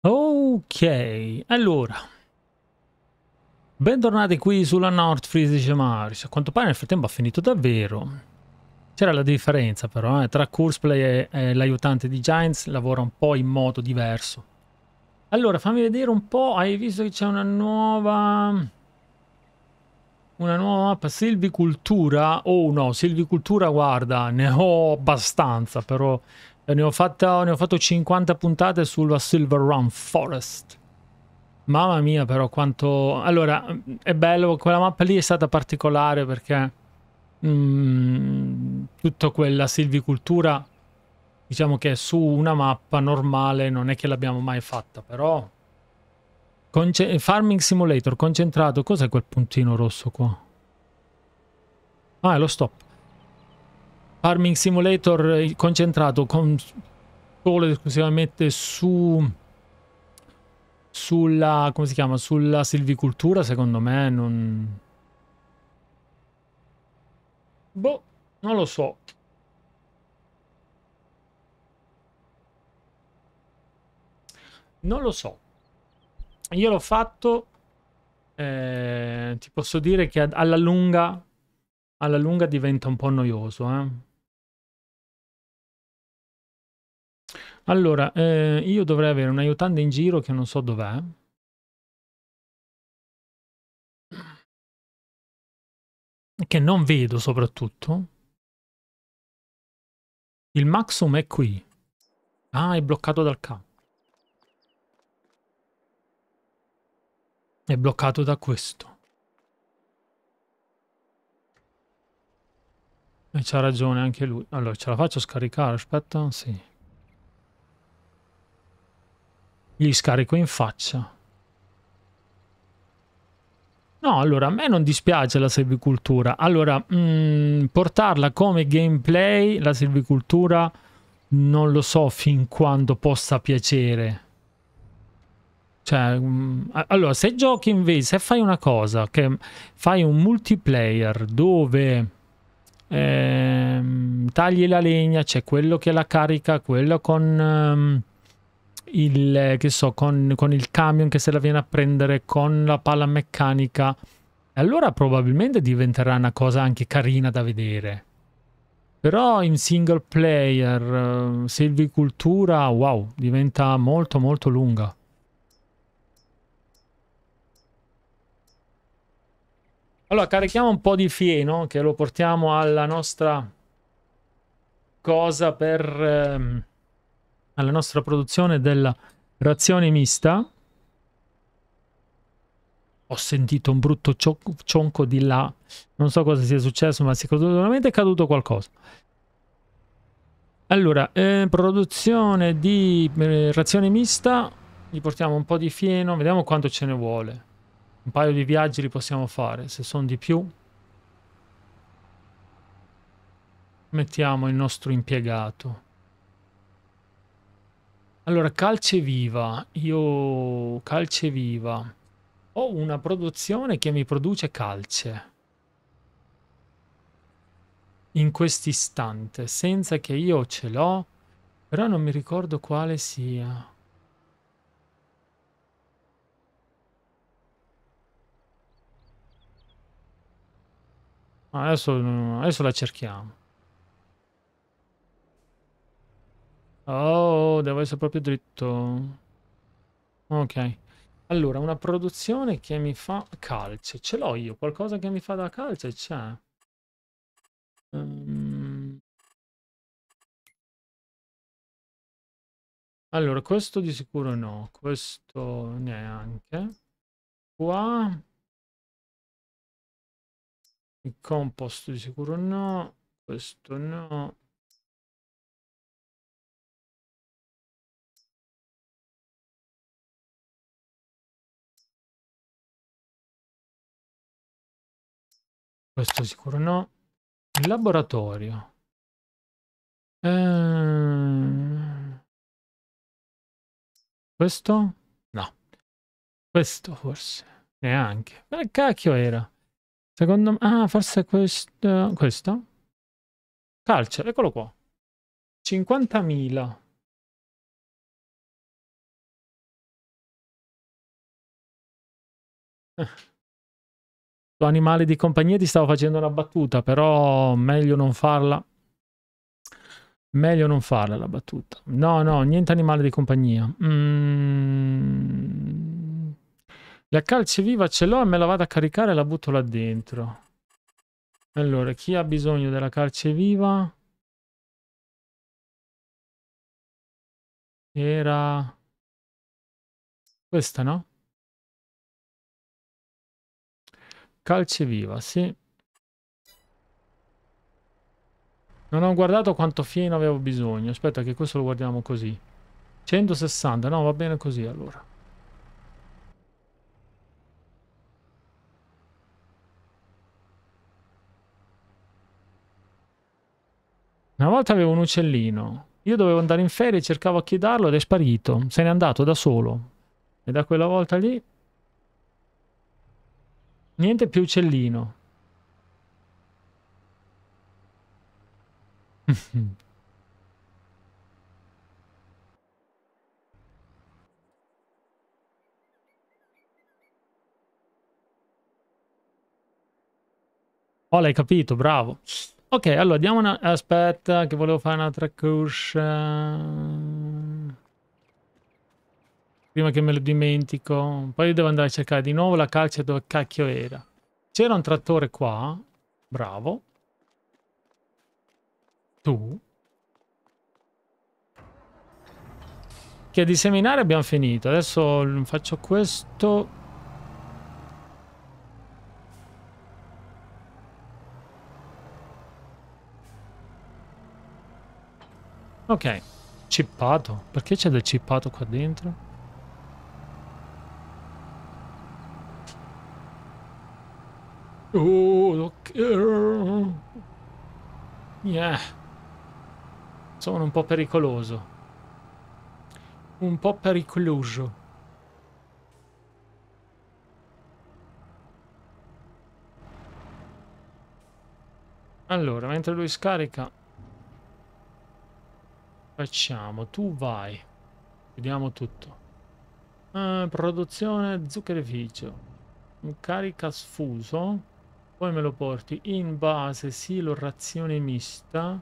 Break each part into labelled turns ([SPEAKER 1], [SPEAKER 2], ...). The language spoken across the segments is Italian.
[SPEAKER 1] Ok, allora. Bentornati qui sulla North Freeze, dice Marius. A quanto pare nel frattempo ha finito davvero. C'era la differenza però, eh? tra Courseplay e, e l'aiutante di Giants lavora un po' in modo diverso. Allora, fammi vedere un po'. Hai visto che c'è una nuova... Una nuova mappa silvicultura? Oh no, silvicultura guarda, ne ho abbastanza, però eh, ne ho, fatta, ne ho fatto 50 puntate sulla Silver Run Forest. Mamma mia, però quanto... Allora, è bello, quella mappa lì è stata particolare perché... Mm, tutta quella silvicultura Diciamo che su una mappa normale non è che l'abbiamo mai fatta, però... Conce Farming Simulator, concentrato. Cos'è quel puntino rosso qua? Ah, è lo stop. Farming Simulator eh, concentrato con solo ed esclusivamente su... Sulla... come si chiama? Sulla silvicoltura, secondo me, non... Boh, non lo so. Non lo so. Io l'ho fatto, eh, ti posso dire che alla lunga, alla lunga diventa un po' noioso. Eh? Allora, eh, io dovrei avere un aiutante in giro che non so dov'è.
[SPEAKER 2] Che non vedo soprattutto. Il Maxum è qui.
[SPEAKER 1] Ah, è bloccato dal K. è bloccato da questo. E c'ha ragione anche lui. Allora, ce la faccio scaricare? Aspetta, sì. Gli scarico in faccia. No, allora, a me non dispiace la silvicoltura. Allora, mh, mm, portarla come gameplay, la silvicoltura, non lo so fin quando possa piacere. Cioè, mm, allora, se giochi invece, se fai una cosa, che fai un multiplayer dove ehm, tagli la legna, c'è quello che la carica, quello con... Ehm, il, che so, con, con, il camion che se la viene a prendere, con la palla meccanica, allora probabilmente diventerà una cosa anche carina da vedere. Però in single player, eh, silvicultura, wow, diventa molto molto lunga. Allora, carichiamo un po' di fieno, che lo portiamo alla nostra cosa per... Ehm, alla nostra produzione della razione mista. Ho sentito un brutto cionco di là. Non so cosa sia successo, ma sicuramente è caduto qualcosa. Allora, eh, produzione di eh, razione mista. Gli portiamo un po' di fieno. Vediamo quanto ce ne vuole un paio di viaggi li possiamo fare, se sono di più mettiamo il nostro impiegato. Allora, calce viva, io calce viva. Ho una produzione che mi produce calce. In questo istante senza che io ce l'ho, però non mi ricordo quale sia. Adesso, adesso la cerchiamo. Oh, devo essere proprio dritto. Ok. Allora, una produzione che mi fa calce. Ce l'ho io. Qualcosa che mi fa da calce c'è.
[SPEAKER 2] Ehm. Allora, questo di sicuro no. Questo neanche. Qua il compost di sicuro no. Questo no. Questo sicuro no. Il laboratorio. Ehm... Questo? No. Questo
[SPEAKER 1] forse.
[SPEAKER 2] Neanche.
[SPEAKER 1] Ma cacchio era? Secondo me... Ah, forse questo...
[SPEAKER 2] Questo? Calcer, eccolo qua. 50.000. Eh. Tu animale di compagnia ti stavo facendo una battuta, però
[SPEAKER 1] meglio non farla. Meglio non farla la battuta. No, no, niente animale di compagnia. Mmm... La calce viva ce l'ho e me la vado a caricare e la butto là dentro. Allora, chi ha
[SPEAKER 2] bisogno della calce viva? Era... Questa, no? Calce viva, sì.
[SPEAKER 1] Non ho guardato quanto fieno avevo bisogno. Aspetta che questo lo guardiamo così. 160, no, va bene così allora. Una volta avevo un uccellino. Io dovevo andare in ferie, cercavo a chi ed è sparito. Se n'è andato da solo. E da quella volta lì... Niente più uccellino. oh, l'hai capito, bravo. Ok, allora diamo una... Aspetta, che volevo fare un'altra cuscia. Prima che me lo dimentico. Poi devo andare a cercare di nuovo la calcia dove cacchio era. C'era un trattore qua. Bravo. Tu. Che di seminare abbiamo finito. Adesso faccio questo Ok. Cippato. Perché c'è del cippato qua dentro? Oh, look. Yeah. Sono un po' pericoloso. Un po' pericoloso. Allora, mentre lui scarica Facciamo, tu vai. Vediamo tutto. Ah, produzione zuccherificio. Un carica sfuso. Poi me lo porti in base silo razione mista.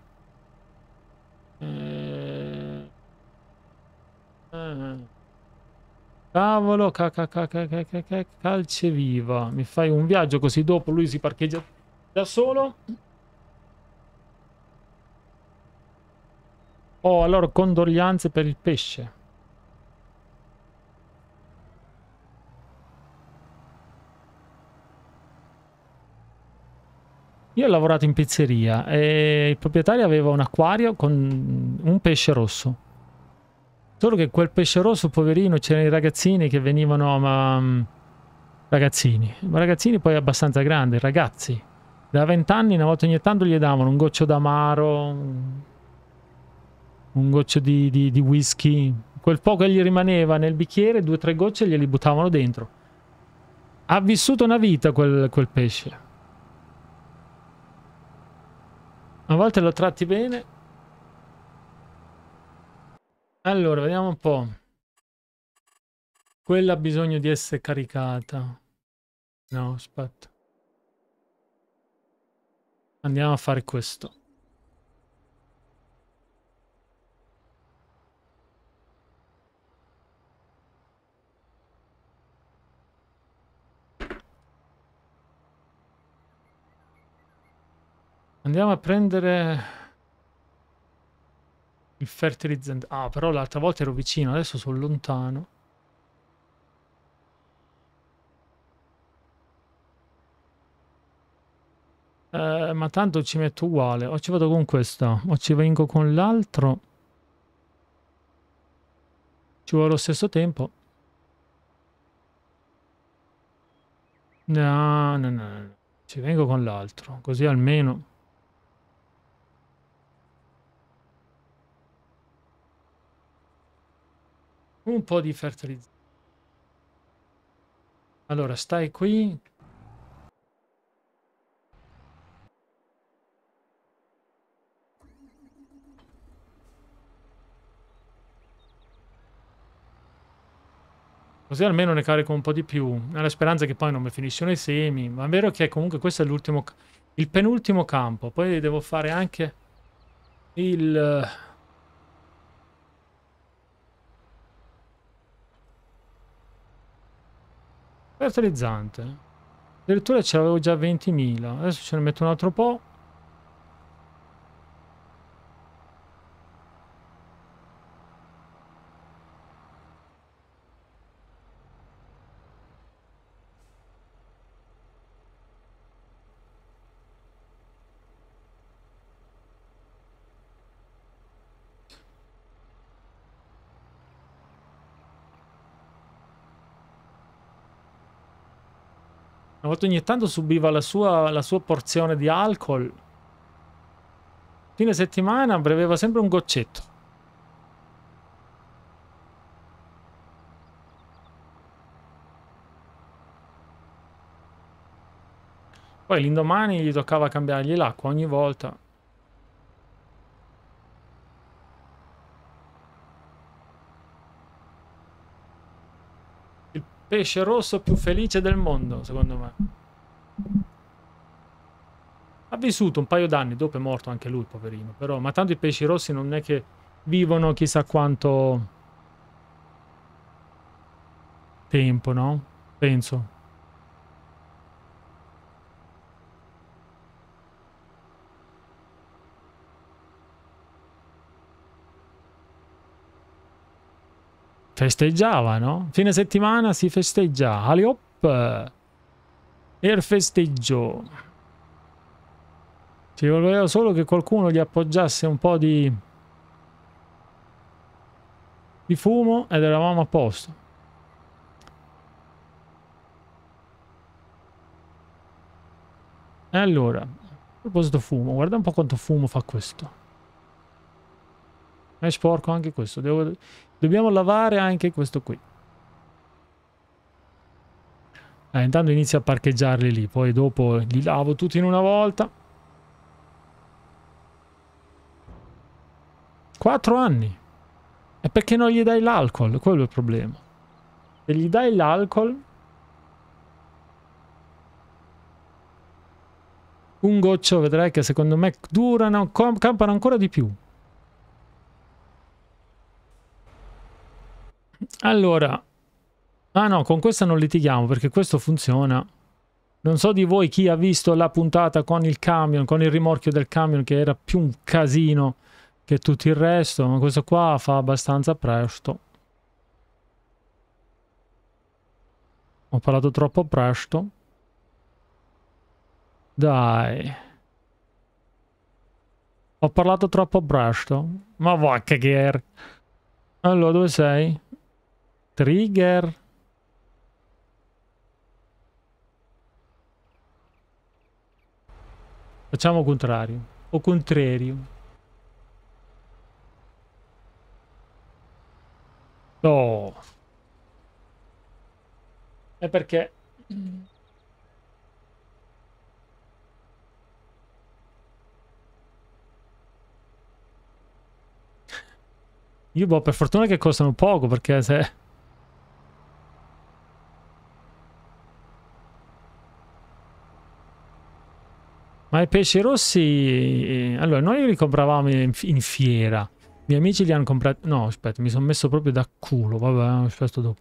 [SPEAKER 1] Eh... Eh. Cavolo, ca ca ca calce viva. Mi fai un viaggio così dopo lui si parcheggia da solo. Oh, allora condoglianze per il pesce. Io ho lavorato in pizzeria e il proprietario aveva un acquario con un pesce rosso. Solo che quel pesce rosso, poverino, c'erano i ragazzini che venivano, ma... Mm, ragazzini. Ragazzini poi abbastanza grandi, ragazzi. Da vent'anni, una volta ogni tanto, gli davano un goccio d'amaro, un goccio di, di, di whisky. Quel po' che gli rimaneva nel bicchiere, due o tre gocce glieli buttavano dentro. Ha vissuto una vita quel, quel pesce. A volte lo tratti bene. Allora, vediamo un po'. Quella ha bisogno di essere caricata. No, aspetta. Andiamo a fare questo. Andiamo a prendere il fertilizzante. Ah, però l'altra volta ero vicino, adesso sono lontano. Eh, ma tanto ci metto uguale. O ci vado con questo, o ci vengo con l'altro. Ci vuole lo stesso tempo. No, no, no. no. Ci vengo con l'altro, così almeno... un po' di fertilizzante. Allora, stai qui. Così almeno ne carico un po' di più. Nella speranza che poi non mi finiscono i semi. Ma è vero che comunque questo è l'ultimo... Il penultimo campo. Poi devo fare anche il... Fertilizzante. Addirittura ce l'avevo già 20.000. Adesso ce ne metto un altro po'. Una volta ogni tanto subiva la sua, la sua porzione di alcol. Fine settimana beveva sempre un goccetto. Poi l'indomani gli toccava cambiargli l'acqua ogni volta. pesce rosso più felice del mondo, secondo me. Ha vissuto un paio d'anni, dopo è morto anche lui, poverino. Però, ma tanto i pesci rossi non è che vivono chissà quanto tempo, no? Penso. festeggiavano. Fine settimana si festeggia. Haliop! Il festeggio. Ci voleva solo che qualcuno gli appoggiasse un po' di... di fumo ed eravamo a posto. E allora, a proposito fumo, guarda un po' quanto fumo fa questo. È sporco anche questo. Devo... Dobbiamo lavare anche questo qui. Eh, intanto inizio a parcheggiarli lì, poi dopo li lavo tutti in una volta. Quattro anni. e perché non gli dai l'alcol, quello è il problema. Se gli dai l'alcol... Un goccio vedrai che secondo me durano, campano ancora di più. Allora, ah no, con questa non litighiamo perché questo funziona. Non so di voi chi ha visto la puntata con il camion, con il rimorchio del camion che era più un casino che tutto il resto, ma questo qua fa abbastanza presto. Ho parlato troppo presto. Dai. Ho parlato troppo presto. Ma va che er. Allora, dove sei? Trigger. Facciamo contrario. O contrario. No. È perché... Io boh, per fortuna che costano poco, perché se... Ma i pesci rossi... Eh, allora, noi li compravamo in, in fiera. I miei amici li hanno comprati... No, aspetta, mi sono messo proprio da culo. Vabbè, eh, aspetta dopo.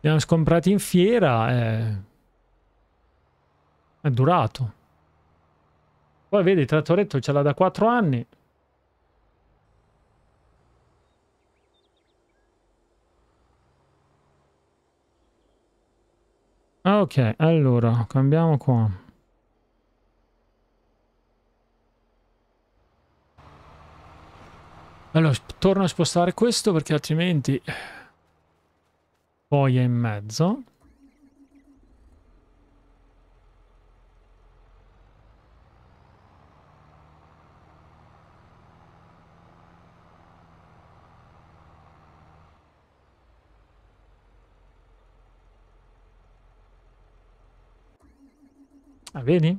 [SPEAKER 1] Li hanno scomprati in fiera e... Eh, è durato. Poi vedi, il trattoretto ce l'ha da 4 anni. Ok, allora, cambiamo qua. Allora, torno a spostare questo perché altrimenti poi eh, è in mezzo. Ah, vedi?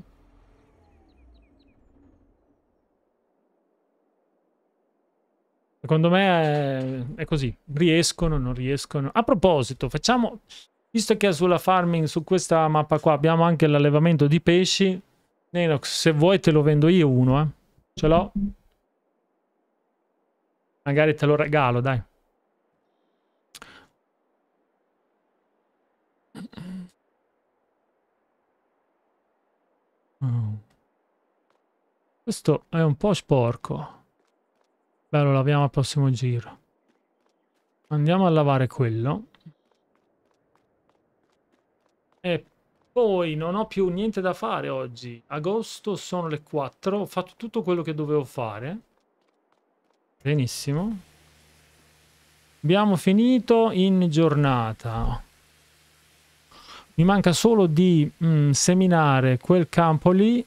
[SPEAKER 1] Secondo me è, è, così. Riescono, non riescono. A proposito, facciamo... Visto che sulla farming, su questa mappa qua, abbiamo anche l'allevamento di pesci. Nenox, se vuoi te lo vendo io uno, eh. Ce l'ho. Magari te lo regalo, dai. Oh. Questo è un po' sporco. Beh, lo laviamo al prossimo giro. Andiamo a lavare quello. E poi non ho più niente da fare oggi. Agosto sono le 4. Ho fatto tutto quello che dovevo fare. Benissimo. Abbiamo finito in giornata. Mi manca solo di mm, seminare quel campo lì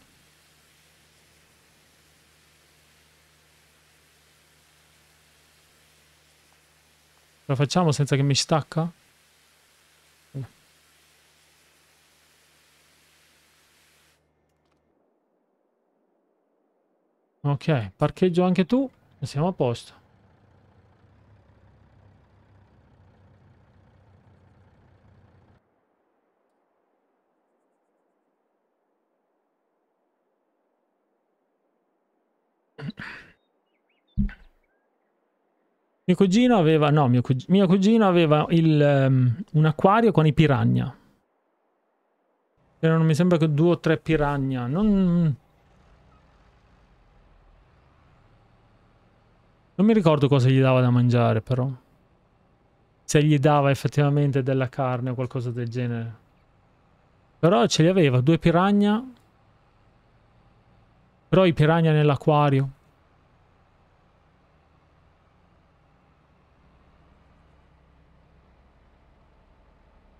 [SPEAKER 1] la facciamo senza che mi stacca? Ok, parcheggio anche tu e siamo a posto. Mio cugino aveva, no, mio, cug- mio cugino aveva il, um, un acquario con i piragna. Erano mi sembra che due o tre piragna. Non... Non mi ricordo cosa gli dava da mangiare, però. Se gli dava effettivamente della carne o qualcosa del genere. Però ce li aveva, due piragna. Però i piragna nell'acquario.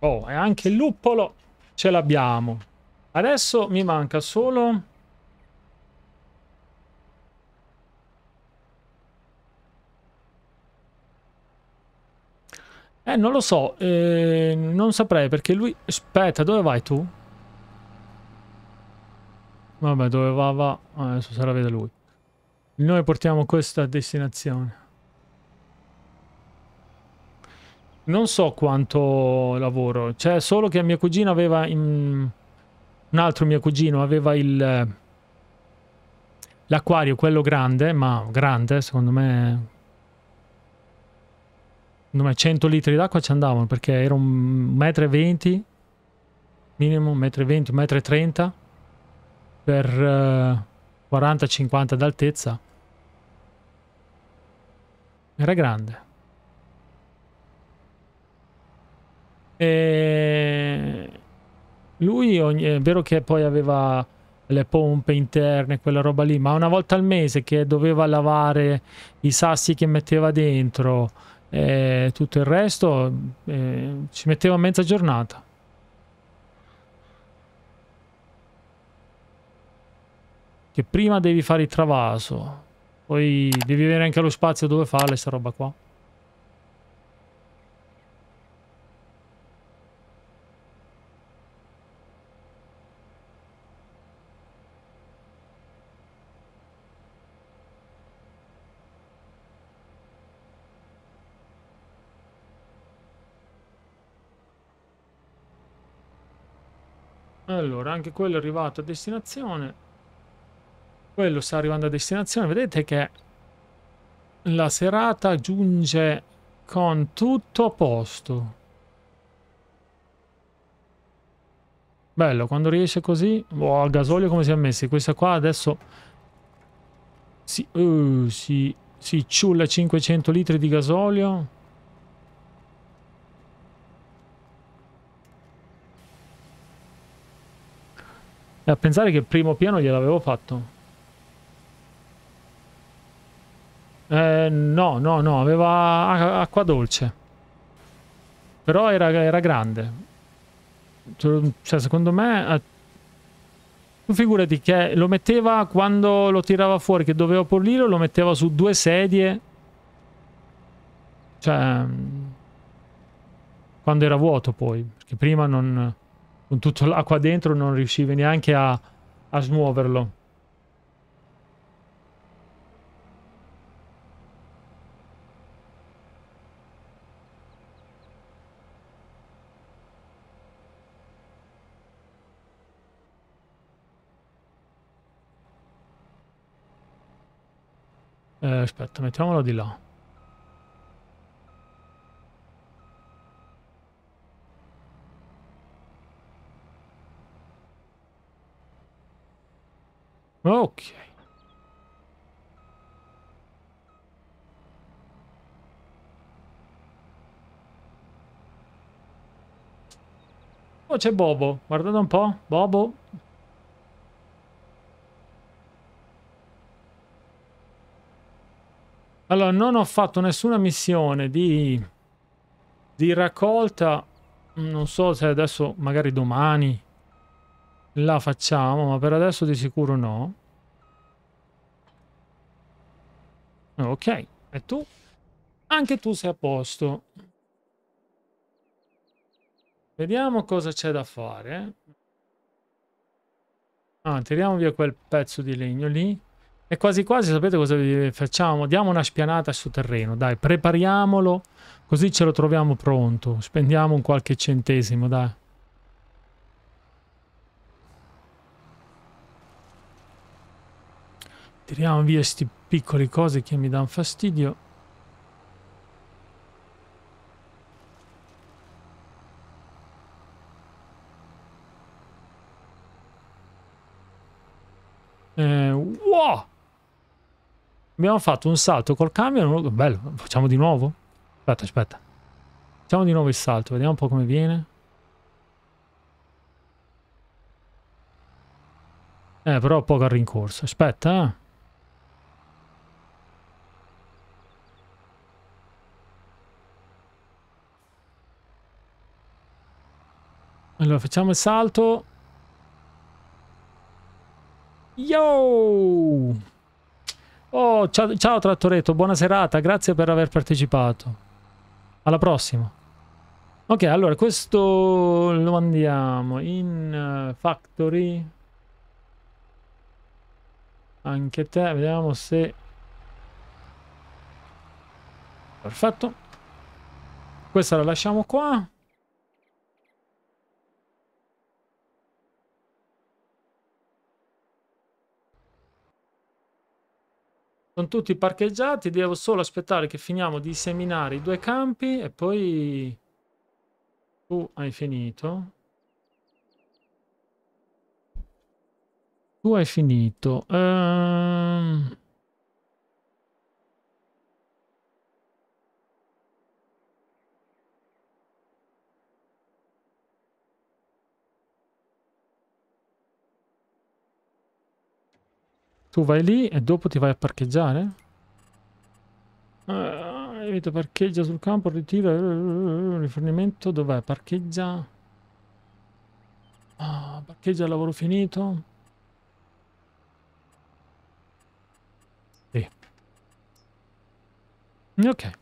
[SPEAKER 1] Oh, e anche il luppolo ce l'abbiamo. Adesso mi manca solo... Eh, non lo so, eh, non saprei perché lui... Aspetta, dove vai tu? Vabbè, dove va va... Adesso sarà vede lui. Noi portiamo questa destinazione. non so quanto lavoro, cioè solo che mia cugina aveva in... un altro mio cugino aveva il l'acquario quello grande, ma grande, secondo me secondo me 100 litri d'acqua ci andavano perché era un metro e venti minimo, un metro e venti, un metro e trenta per uh, 40-50 d'altezza. Era grande. E lui è vero che poi aveva le pompe interne, quella roba lì, ma una volta al mese che doveva lavare i sassi che metteva dentro e tutto il resto, eh, ci metteva mezza giornata. Che prima devi fare il travaso, poi devi avere anche lo spazio dove fare questa roba qua. Allora, anche quello è arrivato a destinazione. Quello sta arrivando a destinazione. Vedete che la serata giunge con tutto a posto. Bello, quando riesce così... Boh, al gasolio come si è messi? Questa qua adesso... Si, uh, si, si ciulla 500 litri di gasolio. E a pensare che il primo piano gliel'avevo fatto. Eh, no, no, no, aveva acqua dolce. Però era, era grande. Cioè, cioè secondo me... Eh, tu figurati che lo metteva quando lo tirava fuori, che dovevo pulirlo, lo metteva su due sedie. Cioè... Quando era vuoto poi, perché prima non con tutta l'acqua dentro non riuscivi neanche a, a smuoverlo. Eh, aspetta, mettiamolo di là. Ok. Oh, c'è Bobo. Guardate un po'. Bobo. Allora, non ho fatto nessuna missione di, di raccolta. Non so se adesso, magari domani la facciamo, ma per adesso di sicuro no. Ok, e tu? Anche tu sei a posto. Vediamo cosa c'è da fare. Ah, tiriamo via quel pezzo di legno lì. E quasi quasi, sapete cosa facciamo? Diamo una spianata sul terreno, dai, prepariamolo, così ce lo troviamo pronto. Spendiamo un qualche centesimo, dai. Tiriamo via queste piccole cose che mi danno fastidio. Eh, wow! Abbiamo fatto un salto col camion. Bello, facciamo di nuovo? Aspetta, aspetta. Facciamo di nuovo il salto, vediamo un po' come viene. Eh, però poco a rincorso. Aspetta, eh. Allora, facciamo il salto. Yo! Oh, ciao, ciao Trattoretto, buona serata, grazie per aver partecipato. Alla prossima. Ok, allora, questo lo mandiamo in uh, Factory. Anche te, vediamo se... Perfetto. Questa la lasciamo qua. sono tutti parcheggiati, devo solo aspettare che finiamo di seminare i due campi e poi tu hai finito. Tu hai finito. Ehm... Tu vai lì e dopo ti vai a parcheggiare? Uh, eh, evita parcheggia sul campo, ritira, uh, rifornimento, dov'è? Parcheggia? Ah, parcheggia lavoro finito? Sì. Ok.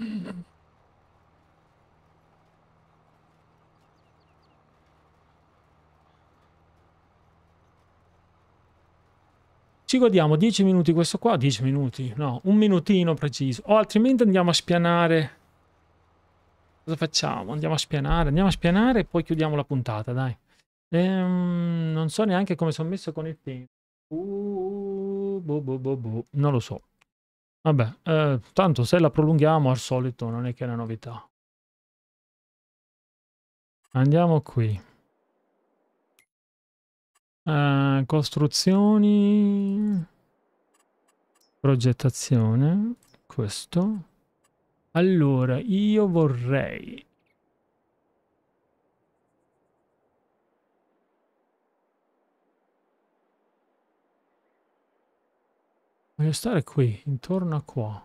[SPEAKER 1] Mm. ci godiamo 10 minuti questo qua, 10 minuti, no, un minutino preciso, o altrimenti andiamo a spianare. Cosa facciamo? Andiamo a spianare, andiamo a spianare e poi chiudiamo la puntata, dai. Ehm, non so neanche come sono messo con il tempo. Uh, boh, boh, boh, boh. Non lo so. Vabbè, eh, tanto se la prolunghiamo al solito non è che è una novità.
[SPEAKER 2] Andiamo qui.
[SPEAKER 1] Uh, costruzioni, progettazione, questo. Allora, io vorrei... Voglio stare qui, intorno a qua.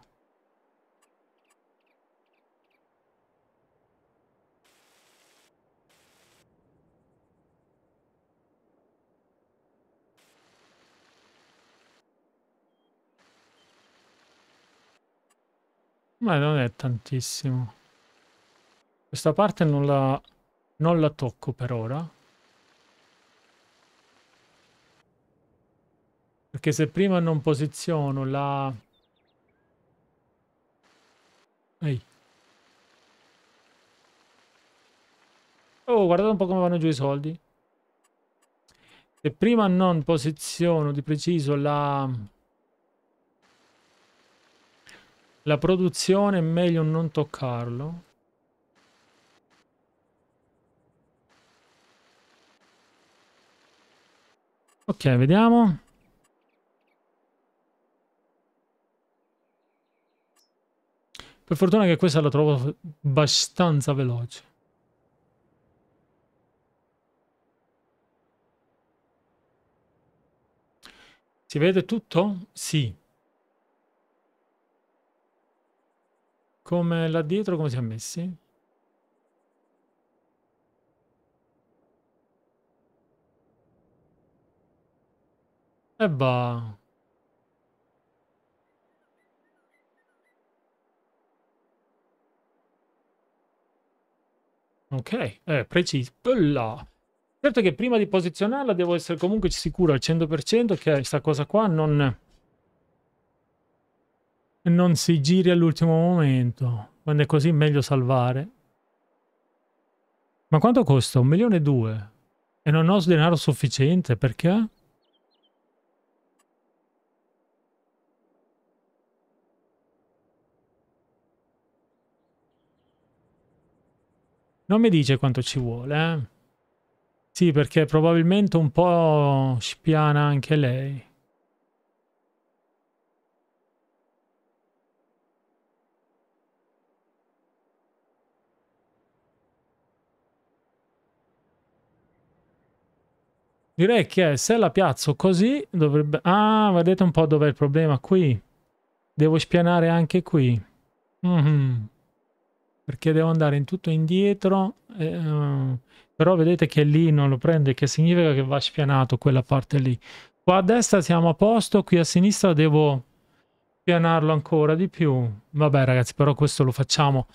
[SPEAKER 1] Ma non è tantissimo. Questa parte non la, non la tocco per ora. Perché se prima non posiziono la... Ehi. Oh, guardate un po' come vanno giù i soldi. Se prima non posiziono di preciso la... La produzione è meglio non toccarlo. Ok, vediamo. Per fortuna che questa la trovo abbastanza veloce. Si vede tutto? Sì. Come là dietro come siamo messi? E va. Ok, eh, preciso. Là. Certo che prima di posizionarla devo essere comunque sicuro al 100% che questa cosa qua non non si giri all'ultimo momento. Quando è così meglio salvare. Ma quanto costa? Un milione e due. E non ho denaro sufficiente, perché? Non mi dice quanto ci vuole, eh? Sì, perché probabilmente un po' spiana anche lei. Direi che se la piazzo così dovrebbe... Ah, vedete un po' dov'è il problema? Qui. Devo spianare anche qui. Mm -hmm. Perché devo andare in tutto indietro. Eh, eh, Però vedete che lì non lo prende, che significa che va spianato quella parte lì. Qua a destra siamo a posto, qui a sinistra devo spianarlo ancora di più. Vabbè ragazzi, però questo lo facciamo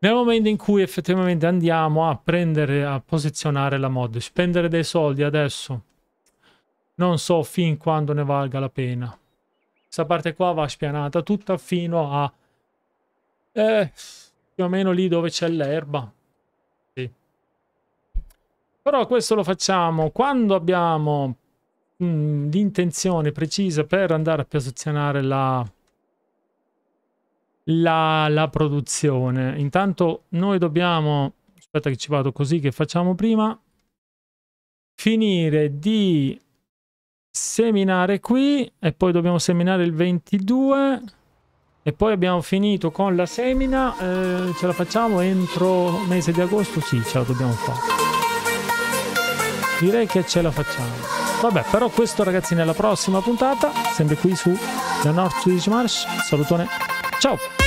[SPEAKER 1] nel momento in cui effettivamente andiamo a prendere, a posizionare la mod, spendere dei soldi adesso, non so fin quando ne valga la pena. Questa parte qua va spianata tutta fino a... Eh, più o meno lì dove c'è l'erba. Sì. Però questo lo facciamo quando abbiamo mm, l'intenzione precisa per andare a posizionare la la, la produzione. Intanto noi dobbiamo, aspetta che ci vado così che facciamo prima, finire di seminare qui e poi dobbiamo seminare il 22 e poi abbiamo finito con la semina, eh, ce la facciamo entro mese di agosto? Sì, ce la dobbiamo fare. Direi che ce la facciamo. Vabbè, però questo ragazzi nella prossima puntata, sempre qui su The North Swedish Marsh. Salutone, ciao!